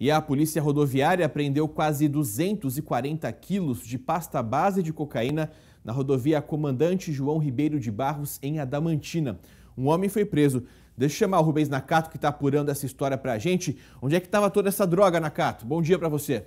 E a Polícia Rodoviária apreendeu quase 240 quilos de pasta base de cocaína na rodovia Comandante João Ribeiro de Barros, em Adamantina. Um homem foi preso. Deixa eu chamar o Rubens Nakato, que está apurando essa história para a gente. Onde é que estava toda essa droga, Nakato? Bom dia para você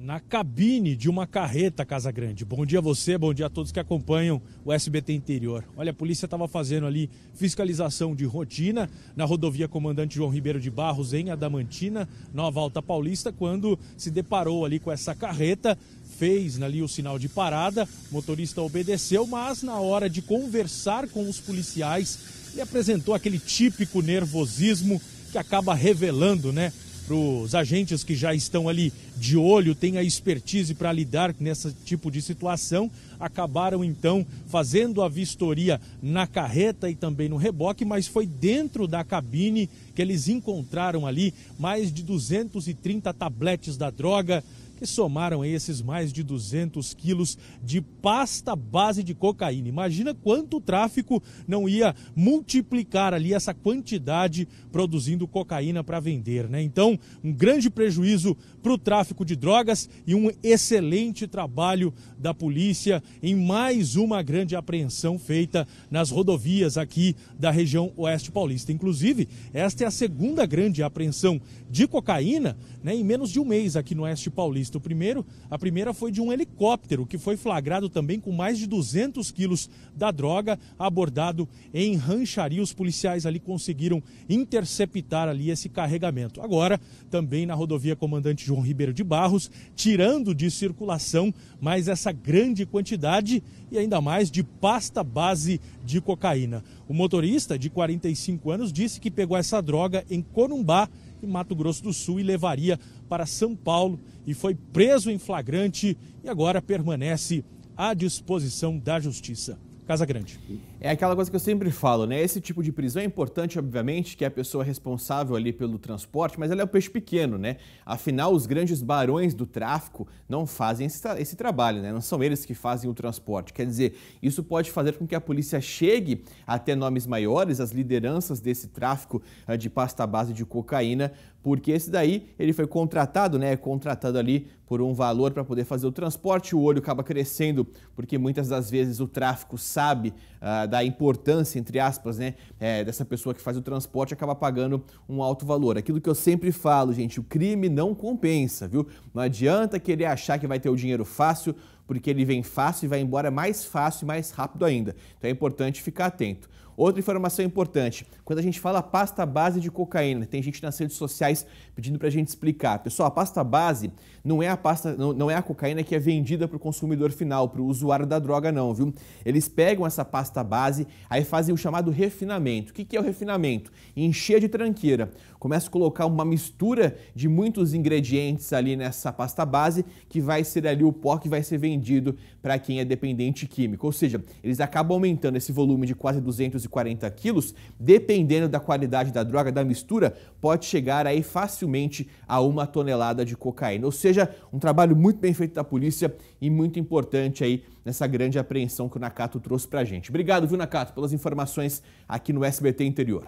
na cabine de uma carreta Casa Grande. Bom dia a você, bom dia a todos que acompanham o SBT Interior. Olha, a polícia estava fazendo ali fiscalização de rotina na rodovia Comandante João Ribeiro de Barros, em Adamantina, Nova Alta Paulista, quando se deparou ali com essa carreta, fez ali o sinal de parada, o motorista obedeceu, mas na hora de conversar com os policiais, ele apresentou aquele típico nervosismo que acaba revelando, né, para os agentes que já estão ali de olho, têm a expertise para lidar nesse tipo de situação, acabaram então fazendo a vistoria na carreta e também no reboque, mas foi dentro da cabine que eles encontraram ali mais de 230 tabletes da droga, que somaram esses mais de 200 quilos de pasta base de cocaína. Imagina quanto o tráfico não ia multiplicar ali essa quantidade produzindo cocaína para vender, né? Então, um grande prejuízo para o tráfico de drogas e um excelente trabalho da polícia em mais uma grande apreensão feita nas rodovias aqui da região oeste paulista. Inclusive, esta é a segunda grande apreensão de cocaína né, em menos de um mês aqui no oeste paulista. O primeiro, a primeira foi de um helicóptero que foi flagrado também com mais de 200 quilos da droga abordado em Rancharia. Os policiais ali conseguiram interceptar ali esse carregamento. Agora, também na rodovia Comandante João Ribeiro de Barros, tirando de circulação mais essa grande quantidade e ainda mais de pasta base de cocaína. O motorista de 45 anos disse que pegou essa droga em Corumbá em Mato Grosso do Sul e levaria para São Paulo e foi preso em flagrante e agora permanece à disposição da Justiça. Casa Grande. É aquela coisa que eu sempre falo, né? Esse tipo de prisão é importante, obviamente, que é a pessoa responsável ali pelo transporte, mas ela é o peixe pequeno, né? Afinal, os grandes barões do tráfico não fazem esse, esse trabalho, né? Não são eles que fazem o transporte. Quer dizer, isso pode fazer com que a polícia chegue até nomes maiores, as lideranças desse tráfico eh, de pasta base de cocaína, porque esse daí ele foi contratado, né? É contratado ali por um valor para poder fazer o transporte. O olho acaba crescendo, porque muitas das vezes o tráfico sabe ah, da importância, entre aspas, né, é, dessa pessoa que faz o transporte acaba pagando um alto valor. Aquilo que eu sempre falo, gente, o crime não compensa, viu? Não adianta querer achar que vai ter o dinheiro fácil, porque ele vem fácil e vai embora mais fácil e mais rápido ainda. Então é importante ficar atento. Outra informação importante, quando a gente fala pasta base de cocaína, tem gente nas redes sociais pedindo para a gente explicar. Pessoal, a pasta base não é a pasta, não, não é a cocaína que é vendida para o consumidor final, para o usuário da droga não, viu? Eles pegam essa pasta base, aí fazem o chamado refinamento. O que, que é o refinamento? Encher de tranqueira. Começa a colocar uma mistura de muitos ingredientes ali nessa pasta base, que vai ser ali o pó que vai ser vendido vendido para quem é dependente químico. Ou seja, eles acabam aumentando esse volume de quase 240 quilos, dependendo da qualidade da droga, da mistura, pode chegar aí facilmente a uma tonelada de cocaína. Ou seja, um trabalho muito bem feito da polícia e muito importante aí nessa grande apreensão que o Nakato trouxe para a gente. Obrigado, viu, Nakato, pelas informações aqui no SBT Interior.